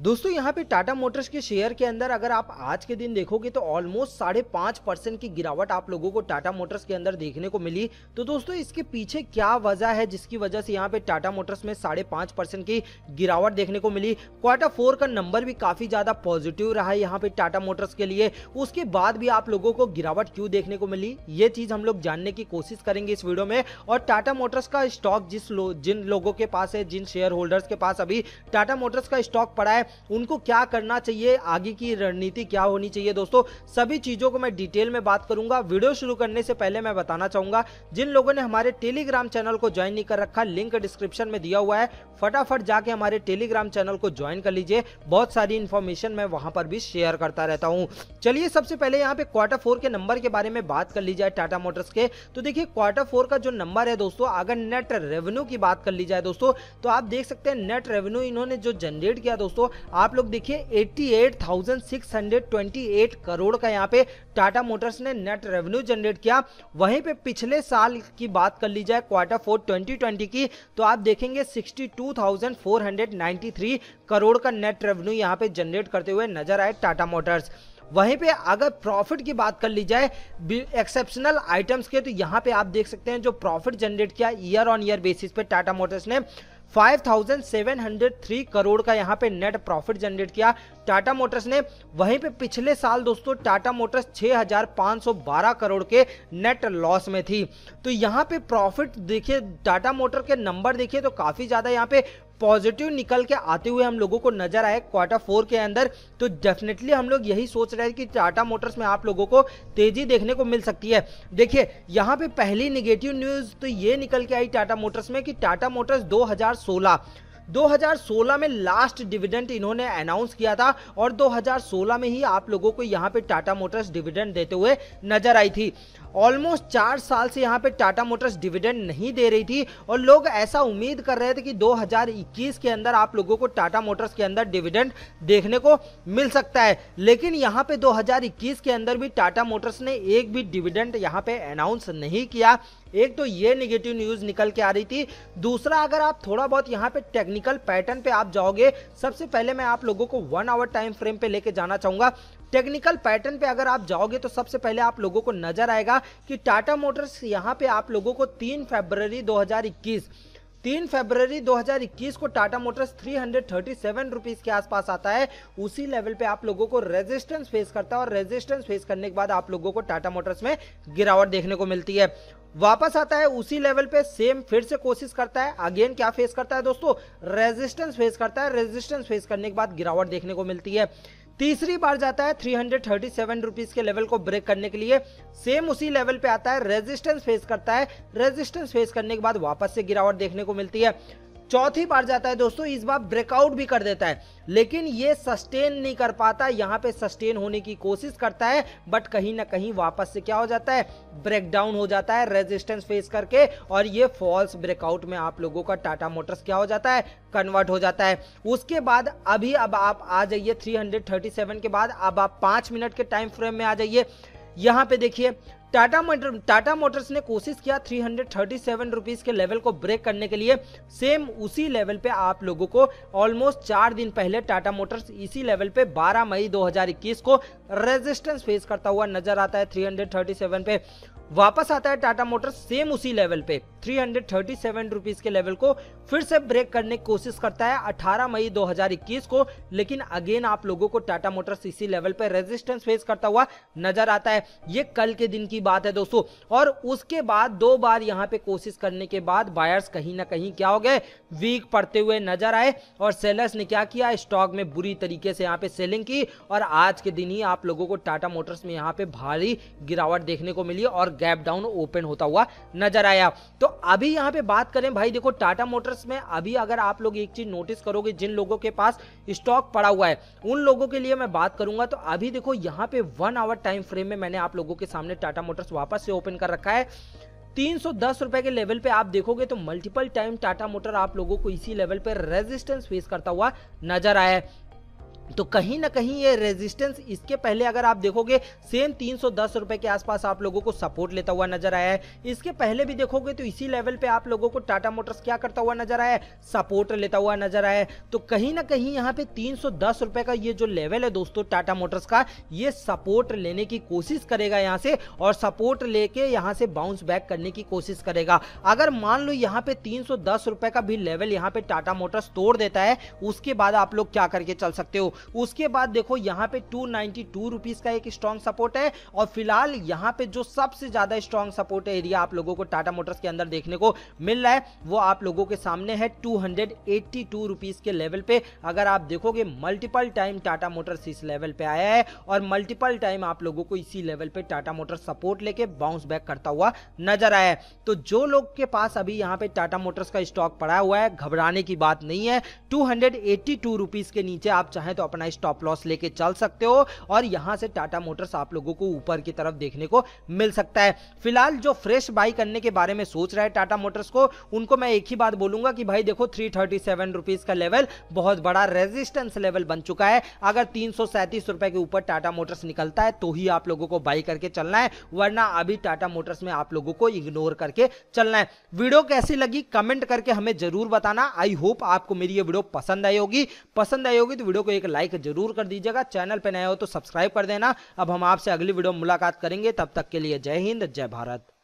दोस्तों यहाँ पे टाटा मोटर्स के शेयर के अंदर अगर आप आज के दिन देखोगे तो ऑलमोस्ट साढ़े पाँच परसेंट की गिरावट आप लोगों को टाटा मोटर्स के अंदर देखने को मिली तो दोस्तों इसके पीछे क्या वजह है जिसकी वजह से यहाँ पे टाटा मोटर्स में साढ़े पाँच परसेंट की गिरावट देखने को मिली क्वार्टर फोर का नंबर भी काफ़ी ज़्यादा पॉजिटिव रहा है यहाँ पे टाटा मोटर्स के लिए उसके बाद भी आप लोगों को गिरावट क्यों देखने को मिली ये चीज़ हम लोग जानने की कोशिश करेंगे इस वीडियो में और टाटा मोटर्स का स्टॉक जिस जिन लोगों के पास है जिन शेयर होल्डर्स के पास अभी टाटा मोटर्स का स्टॉक पड़ा है उनको क्या करना चाहिए आगे की रणनीति क्या होनी चाहिए दोस्तों सभी चीज़ों को मैं डिटेल में बात करूंगा वीडियो शुरू करने से पहले मैं बताना चाहूंगा जिन लोगों ने हमारे टेलीग्राम चैनल को ज्वाइन नहीं कर रखा लिंक डिस्क्रिप्शन में दिया हुआ है फटाफट जाके हमारे टेलीग्राम चैनल को ज्वाइन कर लीजिए बहुत सारी इन्फॉर्मेशन मैं वहां पर भी शेयर करता रहता हूँ चलिए सबसे पहले यहाँ पे क्वार्टर फोर के नंबर के बारे में बात कर ली जाए टाटा मोटर्स के तो देखिए क्वार्टर फोर का जो नंबर है दोस्तों अगर नेट रेवेन्यू की बात कर ली जाए दोस्तों तो आप देख सकते हैं नेट रेवेन्यू इन्होंने जो जनरेट किया दोस्तों आप लोग देखिए 88,628 करोड़ का यहाँ पे टाटा मोटर्स ने नेट रेवेन्यू जनरेट किया वहीं पे पिछले साल की बात कर ली जाए क्वार्टर फोर 2020 की तो आप देखेंगे 62,493 करोड़ का नेट रेवेन्यू यहाँ पे जनरेट करते हुए नजर आए टाटा मोटर्स वहीं पे अगर प्रॉफिट की बात कर ली जाए एक्सेप्शनल आइटम्स के तो यहाँ पे आप देख सकते हैं जो प्रॉफिट जनरेट किया ईयर ऑन ईयर बेसिस पे टाटा मोटर्स ने 5,703 करोड़ का यहां पे नेट प्रॉफिट जनरेट किया टाटा मोटर्स ने वहीं पे पिछले साल दोस्तों टाटा मोटर्स 6,512 करोड़ के नेट लॉस में थी तो यहाँ पे प्रॉफिट देखिए टाटा मोटर के नंबर देखिए तो काफ़ी ज़्यादा यहाँ पे पॉजिटिव निकल के आते हुए हम लोगों को नजर आए क्वार्टर फोर के अंदर तो डेफिनेटली हम लोग यही सोच रहे हैं कि टाटा मोटर्स में आप लोगों को तेजी देखने को मिल सकती है देखिए यहाँ पे पहली निगेटिव न्यूज़ तो ये निकल के आई टाटा मोटर्स में कि टाटा मोटर्स 2016 2016 में लास्ट डिविडेंड इन्होंने अनाउंस किया था और 2016 में ही आप लोगों को यहाँ पे टाटा मोटर्स डिविडेंड देते हुए नजर आई थी ऑलमोस्ट चार साल से यहाँ पे टाटा मोटर्स डिविडेंड नहीं दे रही थी और लोग ऐसा उम्मीद कर रहे थे कि 2021 के अंदर आप लोगों को टाटा मोटर्स के अंदर डिविडेंड देखने को मिल सकता है लेकिन यहाँ पे 2021 के अंदर भी टाटा मोटर्स ने एक भी डिविडेंड यहाँ पे अनाउंस नहीं किया एक तो ये निगेटिव न्यूज़ निकल के आ रही थी दूसरा अगर आप थोड़ा बहुत यहाँ पे टेक्निकल पैटर्न पे आप जाओगे सबसे पहले मैं आप लोगों को वन आवर टाइम फ्रेम पे लेके जाना चाहूँगा टेक्निकल पैटर्न पे अगर आप जाओगे तो सबसे पहले आप लोगों को नजर आएगा कि टाटा मोटर्स यहाँ पे आप लोगों को तीन फेबररी 2021 तीन फरवरी 2021 को टाटा मोटर्स थ्री हंड्रेड के आसपास आता है उसी लेवल पे आप लोगों को रेजिस्टेंस फेस करता है और रेजिस्टेंस फेस करने के बाद आप लोगों को टाटा मोटर्स में गिरावट देखने को मिलती है वापस आता है उसी लेवल पे सेम फिर से कोशिश करता है अगेन क्या फेस करता है दोस्तों रेजिस्टेंस फेस करता है रेजिस्टेंस फेस करने के बाद गिरावट देखने को मिलती है तीसरी बार जाता है three hundred thirty seven rupees के लेवल को ब्रेक करने के लिए सेम उसी लेवल पे आता है रेजिस्टेंस फेस करता है रेजिस्टेंस फेस करने के बाद वापस से गिरावट देखने को मिलती है चौथी बार जाता है दोस्तों इस बार ब्रेकआउट भी कर देता है लेकिन ये सस्टेन नहीं कर पाता यहाँ पे सस्टेन होने की कोशिश करता है बट कहीं ना कहीं वापस से क्या हो जाता है ब्रेकडाउन हो जाता है रेजिस्टेंस फेस करके और ये फॉल्स ब्रेकआउट में आप लोगों का टाटा मोटर्स क्या हो जाता है कन्वर्ट हो जाता है उसके बाद अभी अब आप आ जाइए 337 के बाद अब आप पाँच मिनट के टाइम फ्रेम में आ जाइए यहाँ पे देखिए टाटा मोटर टाटा मोटर्स ने कोशिश किया थ्री हंड्रेड के लेवल को ब्रेक करने के लिए सेम उसी लेवल पे आप लोगों को ऑलमोस्ट चार दिन पहले टाटा मोटर्स इसी लेवल पे 12 मई 2021 को रेजिस्टेंस फेस करता हुआ नजर आता है 337 पे वापस आता है टाटा मोटर्स सेम उसी लेवल पे 337 रुपीस के लेवल को फिर से ब्रेक करने की कोशिश करता है 18 मई 2021 को लेकिन अगेन आप लोगों को टाटा मोटर्स इसी लेवल पे रेजिस्टेंस फेस करता हुआ नजर आता है ये कल के दिन की बात है दोस्तों और उसके बाद दो बार यहाँ पे कोशिश करने के बाद बायर्स कहीं ना कहीं क्या हो गए वीक पड़ते हुए नजर आए और सेलर्स ने क्या किया स्टॉक में बुरी तरीके से यहाँ पे सेलिंग की और आज के दिन ही आप लोगों को टाटा मोटर्स में यहाँ पे भारी गिरावट देखने को मिली और गैप डाउन ओपन होता हुआ नजर आया तो अभी यहाँ पे बात करें भाई देखो टाटा मोटर्स में अभी अगर आप लोग एक चीज नोटिस करोगे जिन लोगों के पास स्टॉक पड़ा हुआ है उन लोगों के लिए मैं बात करूंगा तो अभी देखो यहाँ पे वन आवर टाइम फ्रेम में मैंने आप लोगों के सामने टाटा मोटर्स वापस से ओपन कर रखा है तीन रुपए के लेवल पे आप देखोगे तो मल्टीपल टाइम टाटा मोटर आप लोगों को इसी लेवल पे रेजिस्टेंस फेस करता हुआ नजर आया है तो कहीं ना कहीं ये रेजिस्टेंस इसके पहले अगर आप देखोगे सेम तीन सौ के आसपास आप लोगों को सपोर्ट लेता हुआ नजर आया है इसके पहले भी देखोगे तो इसी लेवल पे आप लोगों को टाटा मोटर्स क्या करता हुआ नजर आया है सपोर्ट लेता हुआ नजर आया है तो कहीं ना कहीं यहाँ पे तीन सौ का ये जो लेवल है दोस्तों टाटा मोटर्स का ये सपोर्ट लेने की कोशिश करेगा यहाँ से और सपोर्ट लेके यहाँ से बाउंस बैक करने की कोशिश करेगा अगर मान लो यहाँ पे तीन का भी लेवल यहाँ पे टाटा मोटर्स तोड़ देता है उसके बाद आप लोग क्या करके चल सकते हो उसके बाद देखो यहाँ पे टू नाइनटी का एक स्ट्रॉन्ग सपोर्ट है और फिलहाल यहाँ पे जो सबसे ज्यादा स्ट्रॉन्ग सपोर्ट एरिया आप लोगों को टाटा मोटर्स के अंदर देखने को मिल रहा है वो आप लोगों के सामने है टू हंड्रेड के लेवल पे अगर आप देखोगे मल्टीपल टाइम टाटा मोटर्स इस लेवल पे आया है और मल्टीपल टाइम आप लोगों को इसी लेवल पे टाटा मोटर्स सपोर्ट लेके बाउंस बैक करता हुआ नजर आया तो जो लोग के पास अभी यहाँ पे टाटा मोटर्स का स्टॉक पड़ा हुआ है घबराने की बात नहीं है टू हंड्रेड के नीचे आप चाहें तो अपना स्टॉप लॉस लेके चल सकते हो और यहां से टाटा मोटर्स आप लोगों को ऊपर की तरफ देखने को मिल सकता है फिलहाल जो फ्रेश बाई करने के बारे में सोच रहे टाटा मोटर्स को उनको मैं एक ही बात बोलूंगा कि भाई देखो थ्री थर्टी का लेवल बहुत बड़ा रेजिस्टेंस लेवल बन चुका है अगर तीन रुपए के ऊपर टाटा मोटर्स निकलता है तो ही आप लोगों को बाई करके चलना है वरना अभी टाटा मोटर्स में आप लोगों को इग्नोर करके चलना है वीडियो कैसी लगी कमेंट करके हमें जरूर बताना आई होप आपको मेरी ये वीडियो पसंद आई होगी पसंद आई होगी तो वीडियो को एक लाइक लाइक जरूर कर दीजिएगा चैनल पर नए हो तो सब्सक्राइब कर देना अब हम आपसे अगली वीडियो में मुलाकात करेंगे तब तक के लिए जय हिंद जय भारत